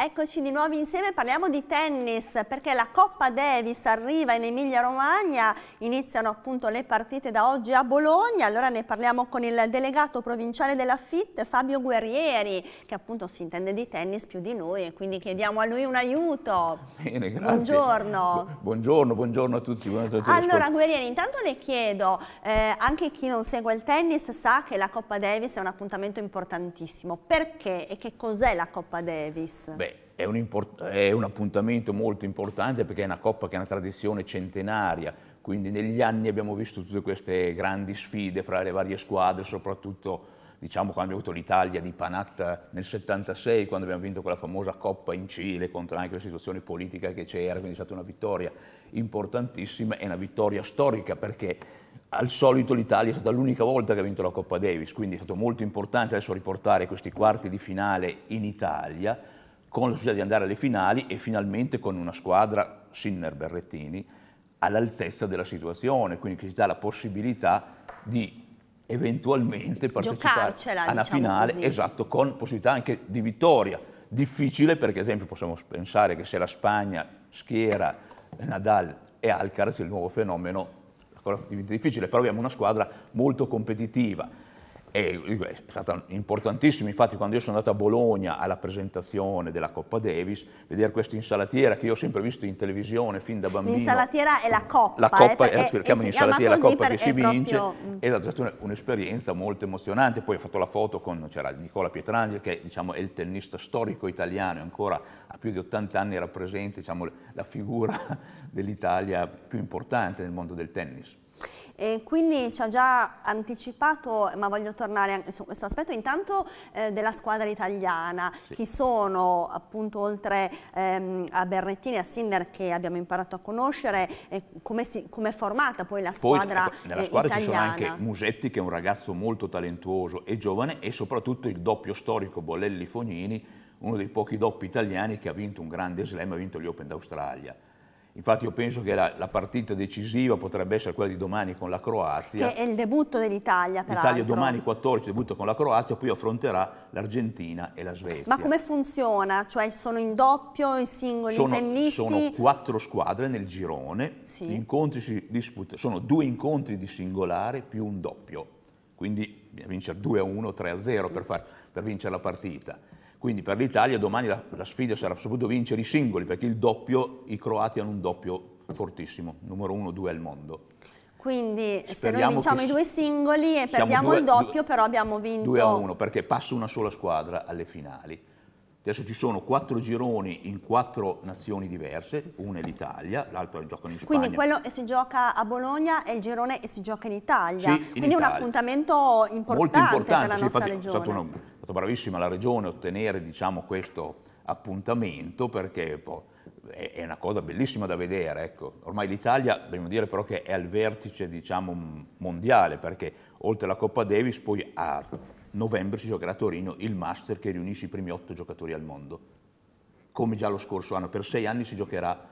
Eccoci di nuovo insieme, parliamo di tennis perché la Coppa Davis arriva in Emilia Romagna, iniziano appunto le partite da oggi a Bologna, allora ne parliamo con il delegato provinciale della FIT Fabio Guerrieri che appunto si intende di tennis più di noi e quindi chiediamo a lui un aiuto. Bene, grazie. Buongiorno. buongiorno, buongiorno a tutti. Buongiorno a allora Guerrieri intanto le chiedo, eh, anche chi non segue il tennis sa che la Coppa Davis è un appuntamento importantissimo, perché e che cos'è la Coppa Davis? Beh, è un, è un, appuntamento molto importante perché è una coppa che ha una tradizione centenaria, quindi negli anni abbiamo visto tutte queste grandi sfide fra le varie squadre, soprattutto diciamo, quando abbiamo avuto l'Italia di Panatta nel 76, quando abbiamo vinto quella famosa coppa in Cile contro anche la situazione politica che c'era, quindi è stata una vittoria importantissima e una vittoria storica perché al solito l'Italia è stata l'unica volta che ha vinto la Coppa Davis, quindi è stato molto importante adesso riportare questi quarti di finale in Italia con la possibilità di andare alle finali e finalmente con una squadra, Sinner Berrettini, all'altezza della situazione, quindi che ci dà la possibilità di eventualmente partecipare alla diciamo finale, così. esatto, con possibilità anche di vittoria. Difficile perché ad esempio possiamo pensare che se la Spagna schiera Nadal e Alcaraz, il nuovo fenomeno, la cosa diventa difficile, però abbiamo una squadra molto competitiva è stata importantissima, infatti quando io sono andato a Bologna alla presentazione della Coppa Davis, vedere questa insalatiera che io ho sempre visto in televisione fin da bambino. L'insalatiera è la Coppa. La eh, Coppa, eh, è, chiamano insalatiera la Coppa che si proprio... vince, è stata un'esperienza molto emozionante, poi ho fatto la foto con, c'era Nicola Pietrangeli che diciamo, è il tennista storico italiano, ancora a più di 80 anni rappresenta diciamo, la figura dell'Italia più importante nel mondo del tennis. E quindi ci ha già anticipato, ma voglio tornare anche su questo aspetto, intanto eh, della squadra italiana, sì. chi sono appunto oltre ehm, a Bernettini e a Sinder che abbiamo imparato a conoscere, eh, come, si, come è formata poi la squadra poi, ecco, nella eh, squadra eh, ci sono anche Musetti che è un ragazzo molto talentuoso e giovane e soprattutto il doppio storico Bollelli-Fognini, uno dei pochi doppi italiani che ha vinto un grande slam, ha vinto gli Open d'Australia Infatti io penso che la, la, partita decisiva potrebbe essere quella di domani con la Croazia. Che è il debutto dell'Italia, peraltro. L'Italia domani 14 debutta con la Croazia, poi affronterà l'Argentina e la Svezia. Ma come funziona? Cioè sono in doppio, in singoli, sono, tennisti? Sono quattro squadre nel girone, sì. gli incontri si disputano, sono due incontri di singolare più un doppio. Quindi bisogna vincere 2 a 1, 3 a 0 per, far, per vincere la partita quindi per l'Italia domani la, la sfida sarà soprattutto vincere i singoli, perché il doppio, i croati hanno un doppio fortissimo, numero uno, due al mondo. Quindi Speriamo se noi vinciamo i due singoli e perdiamo due, il doppio, due, però abbiamo vinto... 2 a 1, perché passa una sola squadra alle finali Adesso ci sono quattro gironi in quattro nazioni diverse, una è l'Italia, l'altra giocano in Spagna. Quindi quello che si gioca a Bologna è il girone che si gioca in Italia. Sì, in Quindi Italia. è un appuntamento importante, Molto importante per la nostra infatti, regione. È stata, una, è stata bravissima la regione a ottenere diciamo, questo appuntamento perché è una cosa bellissima da vedere. Ecco. Ormai l'Italia, dobbiamo dire però che è al vertice diciamo, mondiale perché oltre alla Coppa Davis poi ha novembre si giocherà a Torino il Master che riunisce i primi otto giocatori al mondo. Come già lo scorso anno, per sei anni si giocherà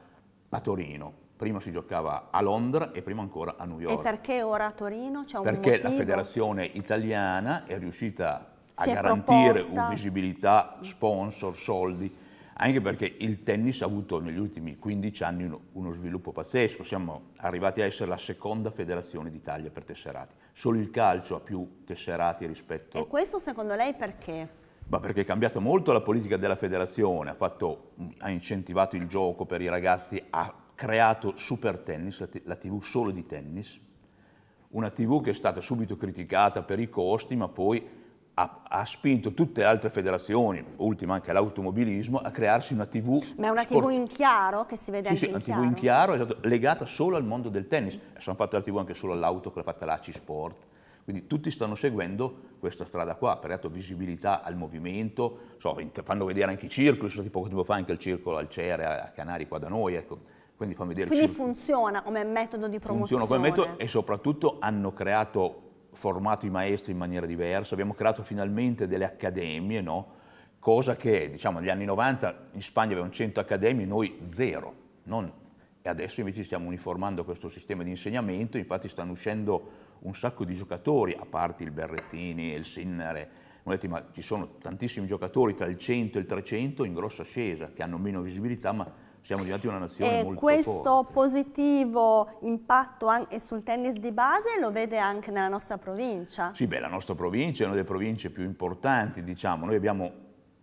a Torino. Prima si giocava a Londra e prima ancora a New York. E perché ora a Torino? C'è un perché la federazione italiana è riuscita a si garantire visibilità, sponsor, soldi anche perché il tennis ha avuto negli ultimi 15 anni uno, uno sviluppo pazzesco, siamo arrivati a essere la seconda federazione d'Italia per tesserati, solo il calcio ha più tesserati rispetto... E questo secondo lei perché? Ma perché è cambiata molto la politica della federazione, ha, fatto, ha incentivato il gioco per i ragazzi, ha creato Super Tennis, la tv solo di tennis, una tv che è stata subito criticata per i costi, ma poi ha, ha, spinto tutte le altre federazioni, ultima anche l'automobilismo, a crearsi una TV. Ma è una sport... TV in chiaro che si vede sì, anche sì, in chiaro? Sì, una TV in chiaro, esatto, legata solo al mondo del tennis. E sono fatte la TV anche solo all'auto, che l'ha fatta l'ACI Sport. Quindi tutti stanno seguendo questa strada qua, per dato visibilità al movimento, so, fanno vedere anche i circoli, sono tipo poco tempo fa anche il circolo al Cere, a Canari, qua da noi, ecco. Quindi fanno vedere Quindi funziona come metodo di promozione. Funziona come metodo e soprattutto hanno creato formato i maestri in maniera diversa, abbiamo creato finalmente delle accademie, no? cosa che diciamo negli anni 90 in Spagna avevano 100 accademie, noi zero, non... e adesso invece stiamo uniformando questo sistema di insegnamento, infatti stanno uscendo un sacco di giocatori, a parte il Berrettini il Sinnere, ma ci sono tantissimi giocatori tra il 100 e il 300 in grossa ascesa, che hanno meno visibilità ma siamo diventati una nazione e molto questo positivo impatto anche sul tennis di base lo vede anche nella nostra provincia? Sì, beh, la nostra provincia è una delle province più importanti, diciamo. Noi abbiamo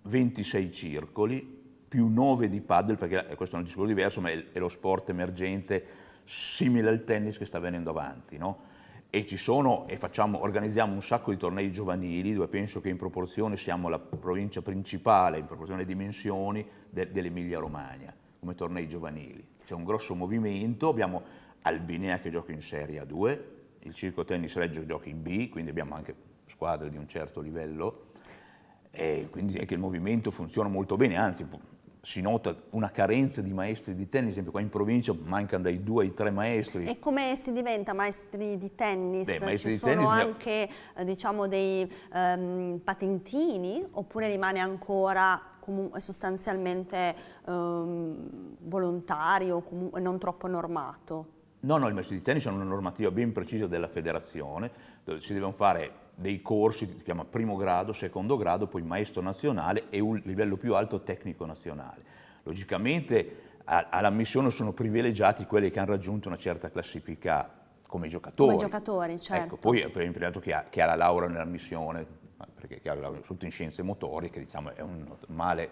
26 circoli, più 9 di paddle, perché questo è un discorso diverso, ma è, lo sport emergente simile al tennis che sta venendo avanti, no? E ci sono, e facciamo, organizziamo un sacco di tornei giovanili, dove penso che in proporzione siamo la provincia principale, in proporzione di dimensioni, de, dell'Emilia-Romagna come tornei giovanili. C'è un grosso movimento, abbiamo Albinea che gioca in Serie A2, il Circo Tennis Reggio gioca in B, quindi abbiamo anche squadre di un certo livello, e quindi è che il movimento funziona molto bene, anzi si nota una carenza di maestri di tennis, esempio qua in provincia mancano dai due ai tre maestri. E come si diventa maestri di tennis? Beh, maestri Ci di sono tennis anche mia... Eh, diciamo, dei um, patentini oppure rimane ancora è sostanzialmente ehm, volontario, comunque non troppo normato. No, no, il match di tennis è una normativa ben precisa della federazione, dove si devono fare dei corsi, si chiama primo grado, secondo grado, poi maestro nazionale e un livello più alto tecnico nazionale. Logicamente all'ammissione sono privilegiati quelli che hanno raggiunto una certa classifica come giocatori. Come giocatori, ecco, certo. Ecco, poi per esempio chi ha, chi ha la laurea nell'ammissione, perché chiaro lavoro soprattutto in scienze motorie, diciamo è un male,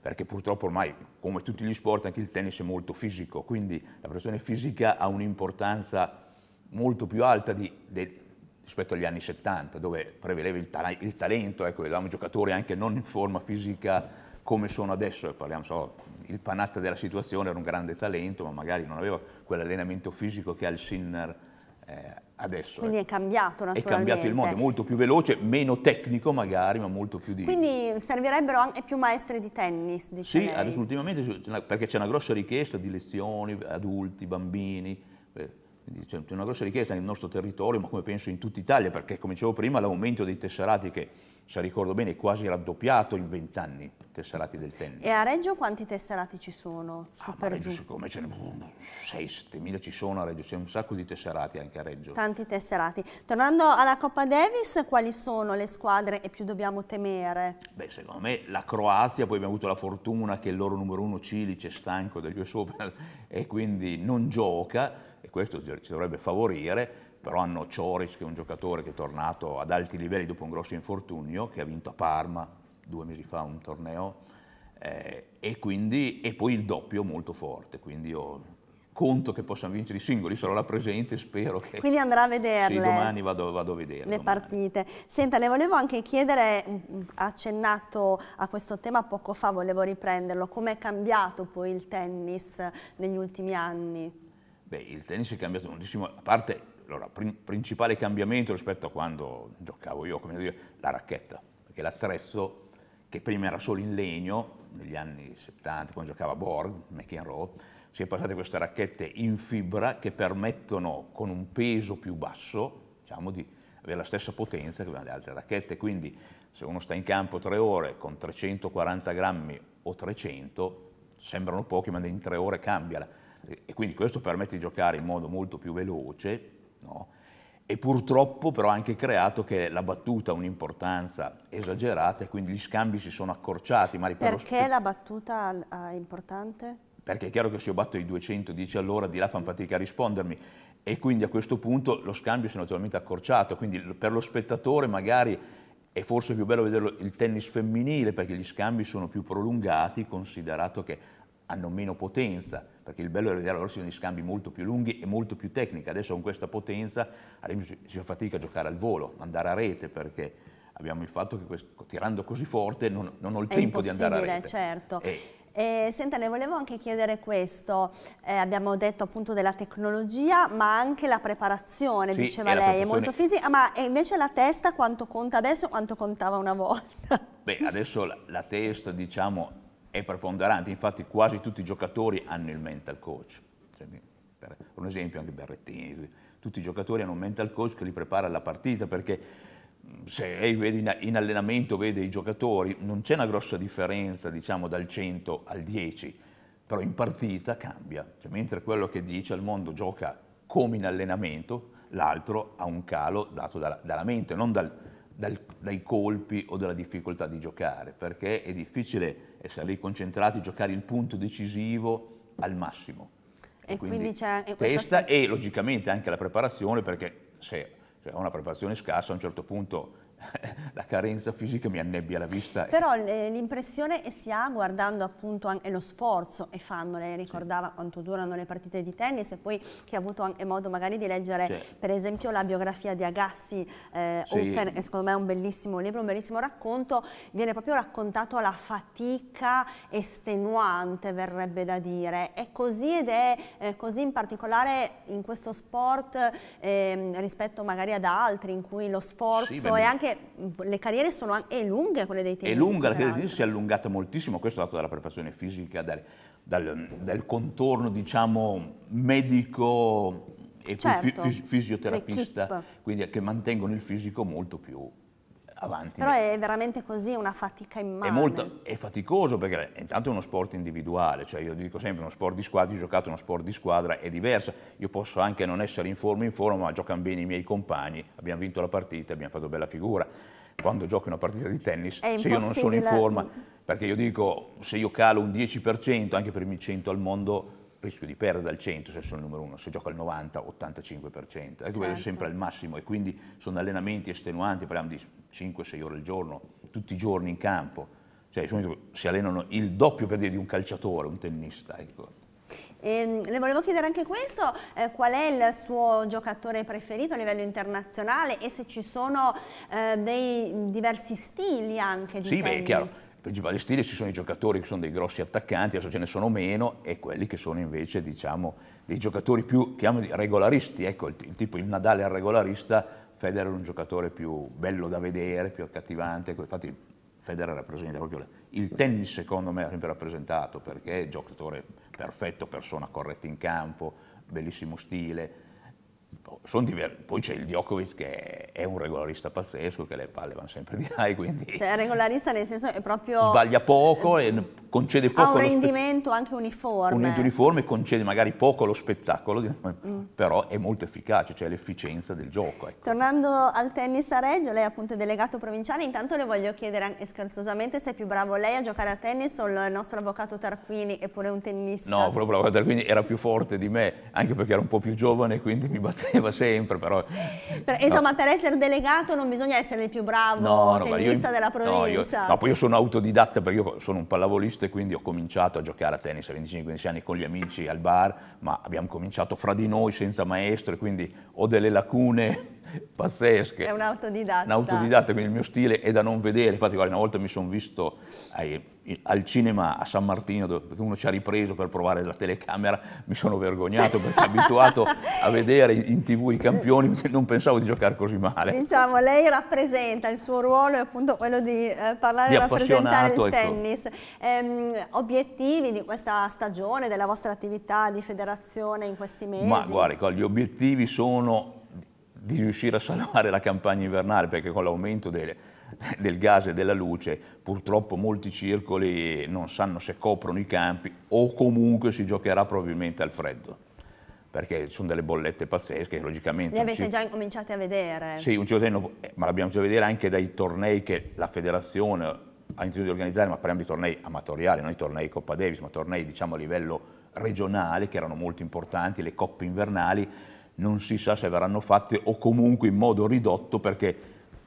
perché purtroppo ormai, come tutti gli sport, anche il tennis è molto fisico, quindi la preparazione fisica ha un'importanza molto più alta di, de, rispetto agli anni 70, dove prevedeva il, ta il, talento, ecco, vedevamo giocatori anche non in forma fisica come sono adesso, parliamo, so, il panatta della situazione era un grande talento, ma magari non aveva quell'allenamento fisico che ha il Sinner eh, adesso. Quindi eh. è cambiato naturalmente. È cambiato il mondo, è molto più veloce, meno tecnico magari, ma molto più di... Quindi servirebbero anche più maestri di tennis, diciamo. Sì, adesso ultimamente, perché c'è una grossa richiesta di lezioni, adulti, bambini, eh, c'è una grossa richiesta nel nostro territorio, ma come penso in tutta Italia, perché come dicevo prima l'aumento dei tesserati che se ricordo bene, quasi raddoppiato in vent'anni tesserati del tennis. E a Reggio quanti tesserati ci sono? Ah, a Reggio siccome ce ne 6-7 mila ci sono a Reggio, c'è un sacco di tesserati anche a Reggio. Tanti tesserati. Tornando alla Coppa Davis, quali sono le squadre che più dobbiamo temere? Beh, secondo me la Croazia, poi abbiamo avuto la fortuna che il loro numero uno Cilic è stanco degli US Open e quindi non gioca, e questo ci dovrebbe favorire, però hanno Cioric che è un giocatore che è tornato ad alti livelli dopo un grosso infortunio, che ha vinto a Parma due mesi fa un torneo, eh, e, quindi, e poi il doppio molto forte, quindi io conto che possano vincere i singoli, sarò la presente, spero che... Quindi andrà a vederle. Sì, domani vado, vado a vedere. Le domani. partite. Senta, le volevo anche chiedere, mm, mm, accennato a questo tema poco fa, volevo riprenderlo, com'è cambiato poi il tennis negli ultimi anni? Beh, il tennis è cambiato moltissimo, a parte allora, prim- principale cambiamento rispetto a quando giocavo io, come dire, la racchetta, perché l'attrezzo che prima era solo in legno, negli anni 70, quando giocava Borg, McEnroe, si è passate queste racchette in fibra che permettono con un peso più basso, diciamo, di avere la stessa potenza che le altre racchette, quindi se uno sta in campo tre ore con 340 grammi o 300, sembrano pochi, ma in tre ore cambia. E quindi questo permette di giocare in modo molto più veloce no? E purtroppo però ha anche creato che la battuta ha un'importanza esagerata e quindi gli scambi si sono accorciati. Perché la battuta è importante? Perché è chiaro che se io batto i 210 all'ora di là fanno fatica a rispondermi e quindi a questo punto lo scambio si è naturalmente accorciato, quindi per lo spettatore magari è forse più bello vederlo il tennis femminile perché gli scambi sono più prolungati considerato che hanno meno potenza, perché il bello vedere loro sono gli scambi molto più lunghi e molto più tecnici. Adesso con questa potenza si fa fatica a giocare al volo, andare a rete, perché abbiamo il fatto che questo, tirando così forte non, non ho il È tempo di andare a rete. Certo. E, eh, senta, le volevo anche chiedere questo, eh, abbiamo detto appunto della tecnologia, ma anche la preparazione, sì, diceva lei, preparazione... è molto fisica, ma invece la testa quanto conta adesso, quanto contava una volta? Beh, adesso la, la testa, diciamo, è preponderante, infatti quasi tutti i giocatori hanno il mental coach. Cioè, per un esempio anche Berrettini, tutti i giocatori hanno un mental coach che li prepara alla partita perché se lei vede in allenamento vede i giocatori, non c'è una grossa differenza diciamo dal 100 al 10, però in partita cambia, cioè, mentre quello che dice al mondo gioca come in allenamento, l'altro ha un calo dato dalla, dalla mente, non dal, dal, dai colpi o dalla difficoltà di giocare, perché è difficile essere lì concentrati, giocare il punto decisivo al massimo. E, e quindi, quindi Questa e logicamente anche la preparazione, perché se, se ho una preparazione scarsa a un certo punto la carenza fisica mi annebbia la vista. Però eh, l'impressione si ha guardando appunto anche lo sforzo e fanno, lei eh, ricordava sì. quanto durano le partite di tennis e poi che ha avuto anche modo magari di leggere sì. per esempio la biografia di Agassi eh, sì. Open, che secondo me è un bellissimo libro, un bellissimo racconto, viene proprio raccontato la fatica estenuante verrebbe da dire, è così ed è eh, così in particolare in questo sport eh, rispetto magari ad altri in cui lo sforzo è anche le carriere sono anche lunghe quelle dei tennisti. È lunga, la carriera dei tennisti si è allungata moltissimo, questo dato dalla preparazione fisica, dal, dal, dal contorno diciamo medico e certo, fisioterapista, quindi che mantengono il fisico molto più avanti. Però è veramente così, una fatica immane. È, molto, è faticoso perché intanto è uno sport individuale, cioè io dico sempre uno sport di squadra, io ho giocato uno sport di squadra, è diverso, io posso anche non essere in forma in forma, ma giocano bene i miei compagni, abbiamo vinto la partita, abbiamo fatto bella figura. Quando giochi una partita di tennis, se io non sono in forma, perché io dico se io calo un 10% anche per i 100 al mondo rischio di perdere al 100 se sono il numero 1, se gioco al 90, 85%, ecco certo. vedo sempre al massimo e quindi sono allenamenti estenuanti, parliamo di 5-6 ore al giorno, tutti i giorni in campo, cioè si allenano il doppio per dire di un calciatore, un tennista, ecco. E ehm, le volevo chiedere anche questo, eh, qual è il suo giocatore preferito a livello internazionale e se ci sono eh, dei diversi stili anche di sì, tennis? Sì, beh, è chiaro per Givali Stile ci sono i giocatori che sono dei grossi attaccanti, adesso ce ne sono meno, e quelli che sono invece diciamo, dei giocatori più regolaristi, ecco, il, il, tipo il Nadal è regolarista, Federer è un giocatore più bello da vedere, più accattivante, ecco, infatti Federer rappresenta proprio il tennis secondo me ha sempre rappresentato perché è giocatore perfetto, persona corretta in campo, bellissimo stile, Diver- poi c'è il Djokovic che è un regolarista pazzesco, che le palle vanno sempre di là. Quindi cioè, regolarista nel senso è proprio... Sbaglia poco, e concede poco... Ha un rendimento anche uniforme. Un uniforme, concede magari poco allo spettacolo, mm. però è molto efficace, cioè l'efficienza del gioco. Ecco. Tornando al tennis a Reggio, lei è appunto delegato provinciale, intanto le voglio chiedere anche scherzosamente se è più bravo lei a giocare a tennis o il nostro avvocato Tarquini, eppure un tennista. No, proprio l'avvocato Tarquini era più forte di me, anche perché era un po' più giovane, quindi mi batteva succedeva sempre, però... Per, insomma, no. per essere delegato non bisogna essere il più bravo no, no, tennista io, della provincia. No, io, no, poi io sono autodidatta perché io sono un pallavolista e quindi ho cominciato a giocare a tennis a 25-15 anni con gli amici al bar, ma abbiamo cominciato fra di noi senza maestro e quindi ho delle lacune pazzesche. È un autodidatta. Un autodidatta, quindi il mio stile è da non vedere. Infatti, guarda, una volta mi sono visto ai al cinema a San Martino, perché uno ci ha ripreso per provare la telecamera, mi sono vergognato perché abituato a vedere in tv i campioni, non pensavo di giocare così male. Diciamo, lei rappresenta, il suo ruolo è appunto quello di eh, parlare di e rappresentare il ecco. tennis. Ehm, obiettivi di questa stagione, della vostra attività di federazione in questi mesi? Ma guarda, gli obiettivi sono di riuscire a salvare la campagna invernale, perché con l'aumento delle del gas e della luce, purtroppo molti circoli non sanno se coprono i campi o comunque si giocherà probabilmente al freddo perché sono delle bollette pazzesche, logicamente... Le avete già cominciate a vedere? Sì, un ciclotenno, ma l'abbiamo già vedere anche dai tornei che la federazione ha intenzione di organizzare, ma parliamo di tornei amatoriali, non i tornei Coppa Davis, ma tornei diciamo, a livello regionale, che erano molto importanti, le coppe invernali, non si sa se verranno fatte o comunque in modo ridotto perché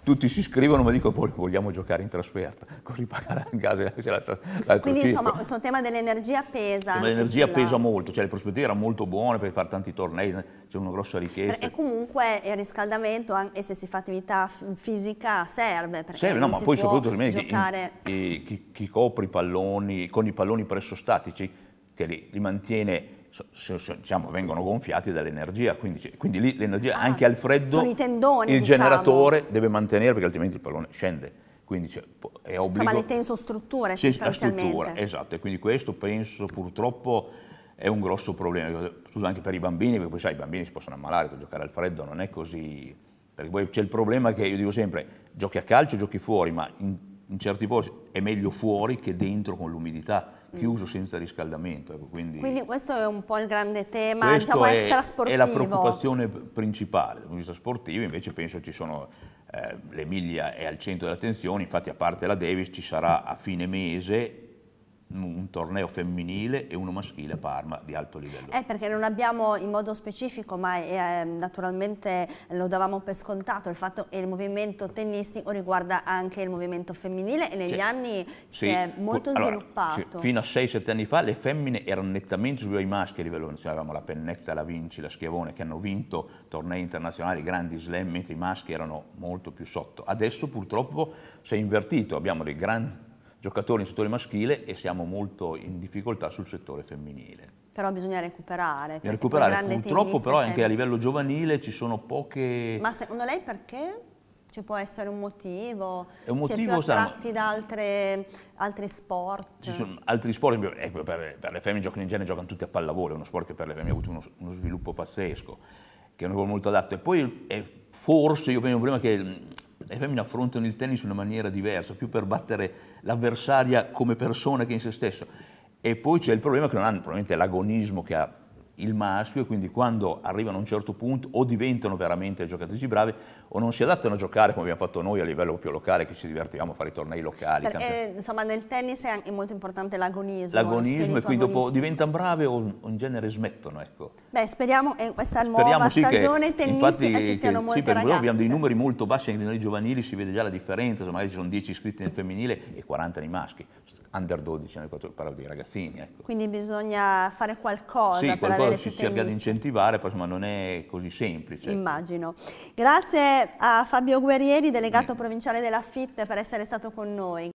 tutti si iscrivono, ma dico vogliamo giocare in trasferta, così pagare in casa l'altro Quindi circo. insomma questo tema dell'energia pesa. L'energia pesa molto, cioè le prospettive erano molto buone per fare tanti tornei, c'è una grossa richiesta. E comunque il riscaldamento, e se si fa attività fisica, serve. Serve, no, ma poi soprattutto giocare... chi, chi, chi copre i palloni, con i palloni presso statici che li, li mantiene so, so, diciamo, vengono gonfiati dall'energia, quindi, quindi lì l'energia ah, anche al freddo tendoni, il diciamo. generatore deve mantenere perché altrimenti il pallone scende. Quindi cioè, è obbligo... Insomma le tensostrutture sì, sostanzialmente. Struttura, esatto, e quindi questo penso purtroppo è un grosso problema, soprattutto anche per i bambini, perché poi sai i bambini si possono ammalare, giocare al freddo non è così... Perché poi c'è il problema che io dico sempre, giochi a calcio, giochi fuori, ma in in certi posti è meglio fuori che dentro con l'umidità, chiuso senza riscaldamento. Ecco, quindi, quindi, questo è un po' il grande tema diciamo, è, extrasportivo. È la preoccupazione principale dal punto di vista sportivo, invece penso ci sono, eh, l'Emilia è al centro dell'attenzione, infatti a parte la Davis ci sarà a fine mese un torneo femminile e uno maschile a Parma di alto livello. Eh, perché non abbiamo in modo specifico, ma eh, naturalmente lo davamo per scontato, il fatto che il movimento tennistico riguarda anche il movimento femminile e negli anni sì, si è molto allora, sviluppato. fino a 6-7 anni fa le femmine erano nettamente sui ai maschi a livello nazionale, avevamo la Pennetta, la Vinci, la Schiavone che hanno vinto tornei internazionali, grandi slam, mentre i maschi erano molto più sotto. Adesso purtroppo si è invertito, abbiamo dei grandi giocatori in settore maschile e siamo molto in difficoltà sul settore femminile. Però bisogna recuperare. Bisogna recuperare, purtroppo però anche a livello giovanile ci sono poche... Ma secondo lei perché? Ci può essere un motivo? È un motivo, si è attratti da altre, altri sport? Ci sono altri sport, ecco, per, per, le femmine giocano in genere, giocano tutti a pallavolo, è uno sport che per le femmine ha avuto uno, uno sviluppo pazzesco, che è uno molto adatto. E poi è, forse, io penso prima che le femmine affrontano il tennis in una maniera diversa, più per battere l'avversaria come persona che in se stesso. E poi c'è il problema che non hanno probabilmente l'agonismo che ha il maschio e quindi quando arrivano a un certo punto o diventano veramente giocatrici brave o non si adattano a giocare come abbiamo fatto noi a livello più locale, che ci divertiamo a fare i tornei locali. Perché, eh, insomma nel tennis è, è molto importante l'agonismo. L'agonismo e qui dopo diventano brave o in genere smettono. Ecco. Beh, speriamo che questa speriamo, nuova sì, stagione che, infatti, eh, ci che, molte sì, per ragazze. abbiamo dei numeri molto bassi anche nei giovanili, si vede già la differenza, insomma, magari ci sono 10 iscritti nel femminile e 40 nei maschi, under 12, parlo di ragazzini. Ecco. Quindi bisogna fare qualcosa sì, per qualcosa avere più Sì, qualcosa cerca di incentivare, però insomma non è così semplice. Ecco. Immagino. Grazie a Fabio Guerrieri, delegato provinciale della FIT, per essere stato con noi.